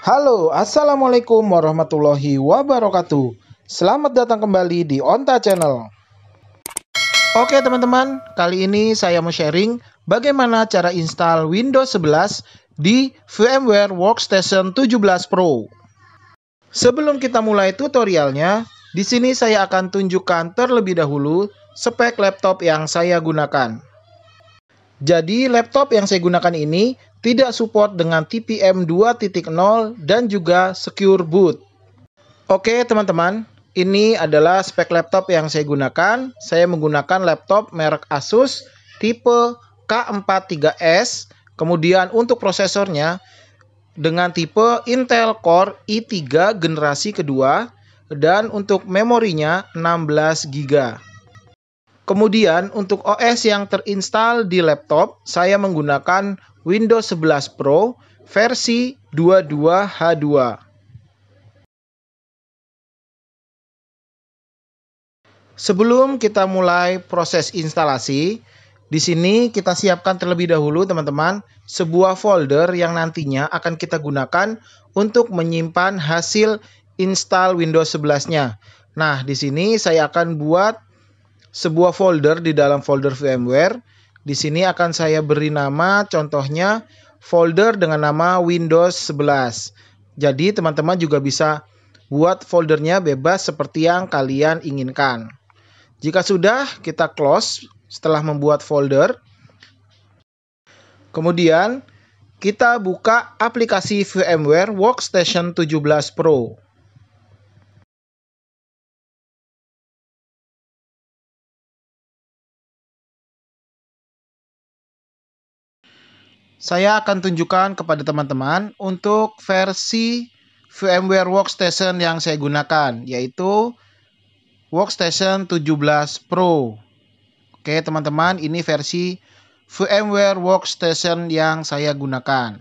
Halo, Assalamualaikum warahmatullahi wabarakatuh Selamat datang kembali di Onta Channel Oke teman-teman, kali ini saya mau sharing bagaimana cara install Windows 11 di VMware Workstation 17 Pro Sebelum kita mulai tutorialnya, di sini saya akan tunjukkan terlebih dahulu spek laptop yang saya gunakan jadi laptop yang saya gunakan ini tidak support dengan TPM 2.0 dan juga secure boot. Oke teman-teman, ini adalah spek laptop yang saya gunakan. Saya menggunakan laptop merek Asus tipe K43S. Kemudian untuk prosesornya dengan tipe Intel Core i3 generasi kedua dan untuk memorinya 16 GB. Kemudian untuk OS yang terinstall di laptop, saya menggunakan Windows 11 Pro versi 22H2. Sebelum kita mulai proses instalasi, di sini kita siapkan terlebih dahulu teman-teman sebuah folder yang nantinya akan kita gunakan untuk menyimpan hasil install Windows 11-nya. Nah, di sini saya akan buat sebuah folder di dalam folder VMware. Di sini akan saya beri nama contohnya folder dengan nama Windows 11. Jadi teman-teman juga bisa buat foldernya bebas seperti yang kalian inginkan. Jika sudah, kita close setelah membuat folder. Kemudian, kita buka aplikasi VMware Workstation 17 Pro. saya akan tunjukkan kepada teman-teman untuk versi VMware Workstation yang saya gunakan, yaitu Workstation 17 Pro. Oke teman-teman, ini versi VMware Workstation yang saya gunakan.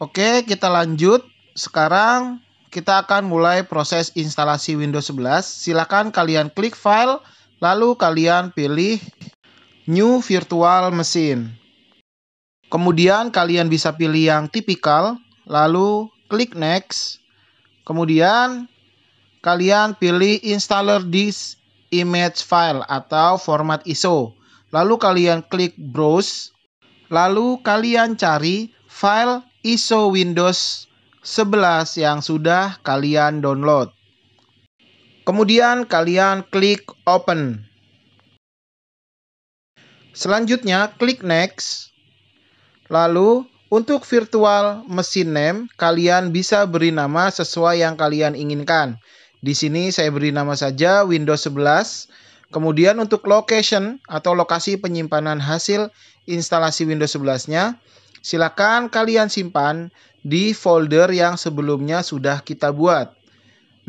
Oke, kita lanjut. Sekarang kita akan mulai proses instalasi Windows 11. Silakan kalian klik file, lalu kalian pilih new virtual machine. Kemudian kalian bisa pilih yang tipikal, lalu klik next. Kemudian kalian pilih installer this image file atau format ISO. Lalu kalian klik browse. Lalu kalian cari file ISO Windows 11 yang sudah kalian download. Kemudian kalian klik open. Selanjutnya, klik next. Lalu, untuk virtual mesin name, kalian bisa beri nama sesuai yang kalian inginkan. Di sini saya beri nama saja Windows 11. Kemudian untuk location atau lokasi penyimpanan hasil instalasi Windows 11-nya, silakan kalian simpan di folder yang sebelumnya sudah kita buat.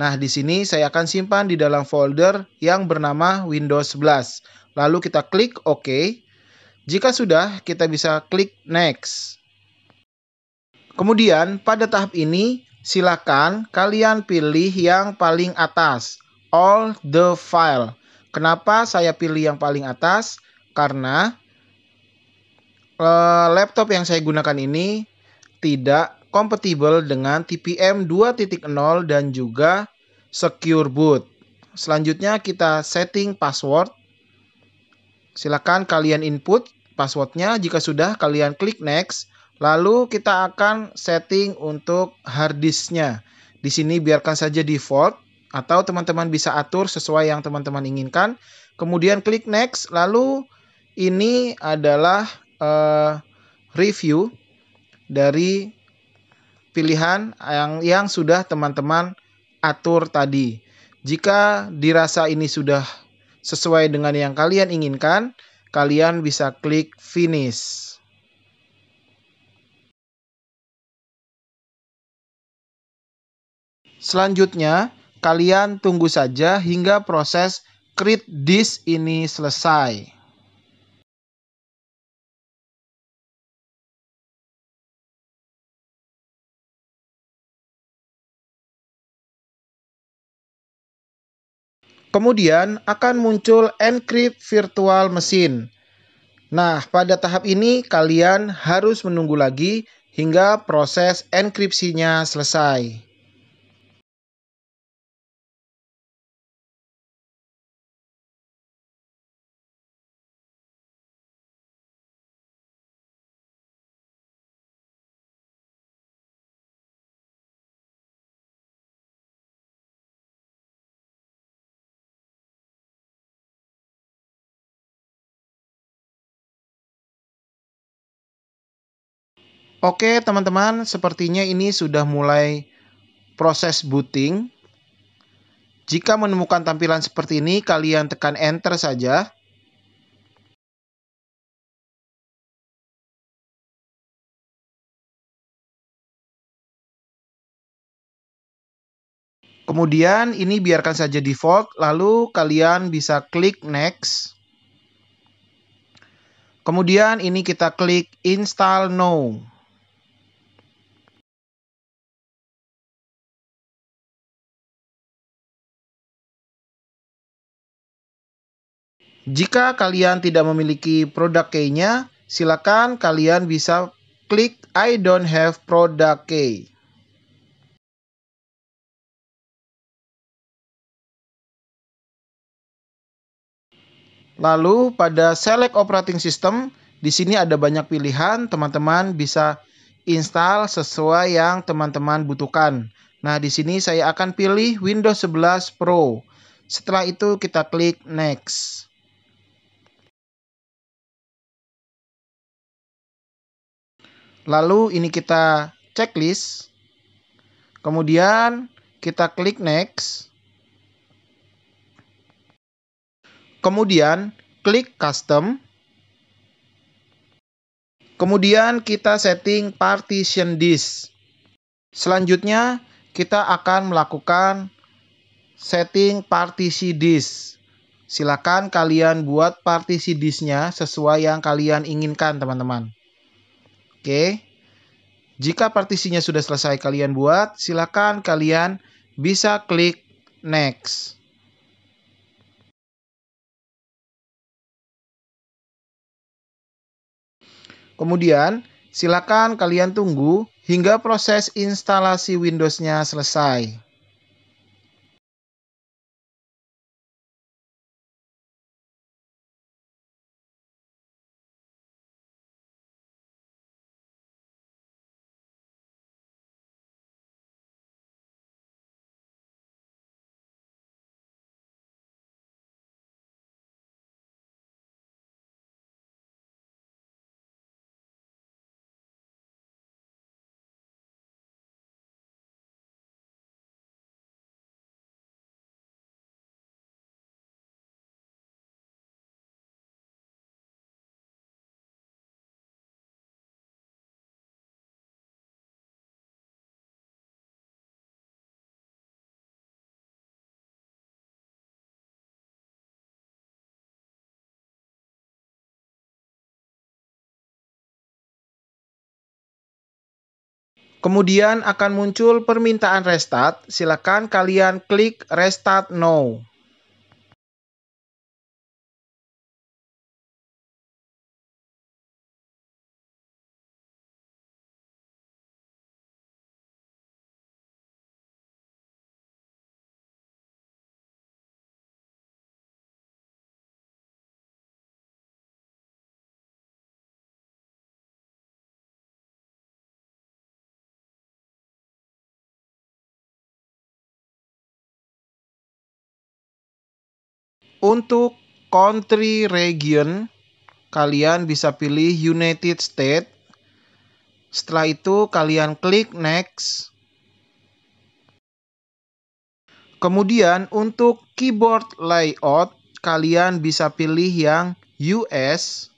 Nah, di sini saya akan simpan di dalam folder yang bernama Windows 11. Lalu kita klik OK. Jika sudah, kita bisa klik Next. Kemudian, pada tahap ini, silakan kalian pilih yang paling atas, All the File. Kenapa saya pilih yang paling atas? Karena eh, laptop yang saya gunakan ini tidak kompatibel dengan TPM 2.0 dan juga Secure Boot. Selanjutnya kita setting password Silakan kalian input passwordnya. Jika sudah, kalian klik next. Lalu kita akan setting untuk harddisknya. Di sini biarkan saja default atau teman-teman bisa atur sesuai yang teman-teman inginkan. Kemudian klik next. Lalu ini adalah uh, review dari pilihan yang yang sudah teman-teman atur tadi. Jika dirasa ini sudah sesuai dengan yang kalian inginkan, kalian bisa klik finish. Selanjutnya, kalian tunggu saja hingga proses create disk ini selesai. Kemudian akan muncul encrypt virtual mesin. Nah, pada tahap ini kalian harus menunggu lagi hingga proses enkripsinya selesai. Oke teman-teman, sepertinya ini sudah mulai proses booting. Jika menemukan tampilan seperti ini, kalian tekan enter saja. Kemudian ini biarkan saja default, lalu kalian bisa klik next. Kemudian ini kita klik install now. Jika kalian tidak memiliki produk key-nya, silakan kalian bisa klik I don't have product key. Lalu pada select operating system, di sini ada banyak pilihan, teman-teman bisa install sesuai yang teman-teman butuhkan. Nah, di sini saya akan pilih Windows 11 Pro. Setelah itu kita klik next. Lalu ini kita checklist. Kemudian kita klik next. Kemudian klik custom. Kemudian kita setting partition disk. Selanjutnya kita akan melakukan setting partisi disk. Silakan kalian buat partisi disknya sesuai yang kalian inginkan teman-teman. Oke. Jika partisinya sudah selesai kalian buat, silakan kalian bisa klik next. Kemudian, silakan kalian tunggu hingga proses instalasi Windows-nya selesai. Kemudian akan muncul permintaan restart. Silakan kalian klik restart now. Untuk country region kalian bisa pilih United States. Setelah itu kalian klik next. Kemudian untuk keyboard layout kalian bisa pilih yang US.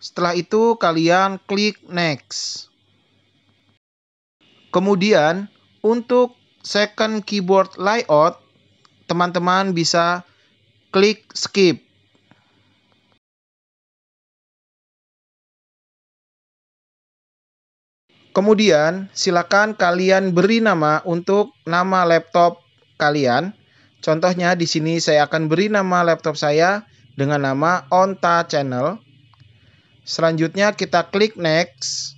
Setelah itu kalian klik next. Kemudian untuk second keyboard layout teman-teman bisa klik skip. Kemudian, silakan kalian beri nama untuk nama laptop kalian. Contohnya di sini saya akan beri nama laptop saya dengan nama Onta Channel. Selanjutnya kita klik next.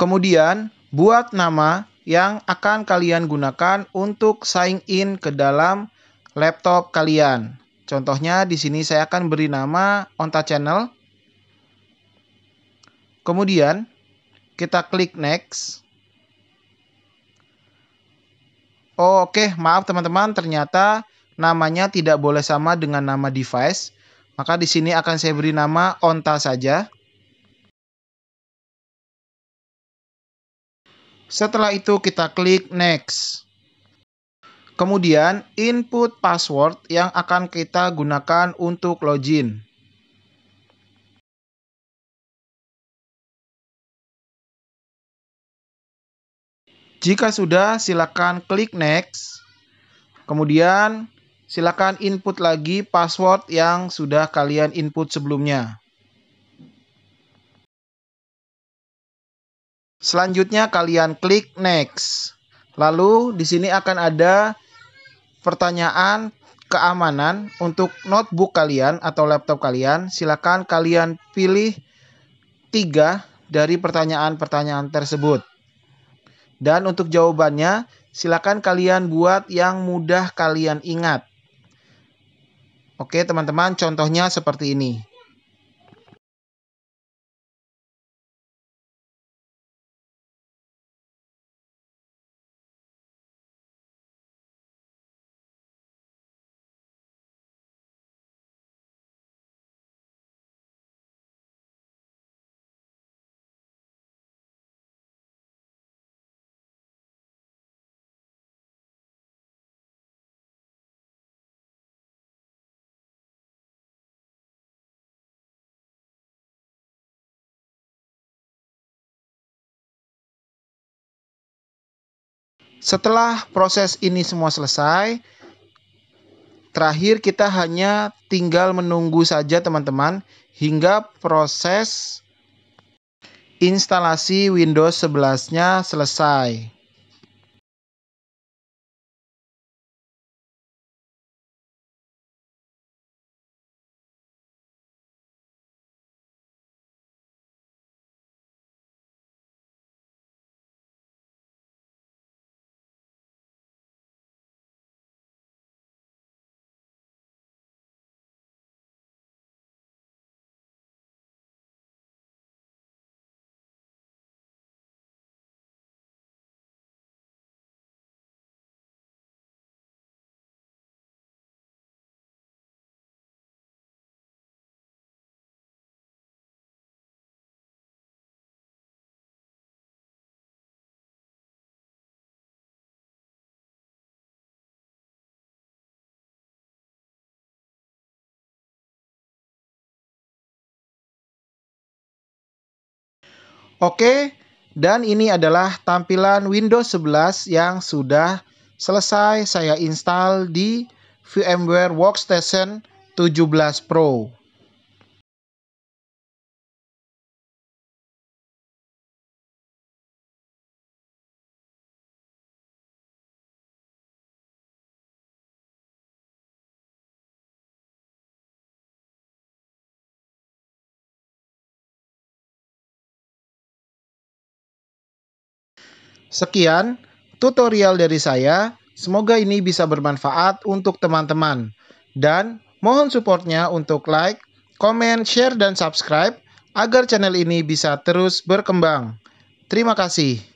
Kemudian, buat nama yang akan kalian gunakan untuk sign in ke dalam laptop kalian. Contohnya di sini saya akan beri nama Onta Channel. Kemudian kita klik next. Oke, maaf teman-teman, ternyata namanya tidak boleh sama dengan nama device. Maka di sini akan saya beri nama Onta saja. Setelah itu kita klik next. Kemudian input password yang akan kita gunakan untuk login. Jika sudah, silakan klik next. Kemudian, silakan input lagi password yang sudah kalian input sebelumnya. Selanjutnya kalian klik next. Lalu di sini akan ada pertanyaan keamanan untuk notebook kalian atau laptop kalian. Silakan kalian pilih tiga dari pertanyaan-pertanyaan tersebut. Dan untuk jawabannya, silakan kalian buat yang mudah kalian ingat. Oke, teman-teman, contohnya seperti ini. Setelah proses ini semua selesai, terakhir kita hanya tinggal menunggu saja teman-teman hingga proses instalasi Windows 11-nya selesai. Oke, dan ini adalah tampilan Windows 11 yang sudah selesai saya install di VMware Workstation 17 Pro. Sekian tutorial dari saya. Semoga ini bisa bermanfaat untuk teman-teman. Dan mohon supportnya untuk like, comment, share, dan subscribe agar channel ini bisa terus berkembang. Terima kasih.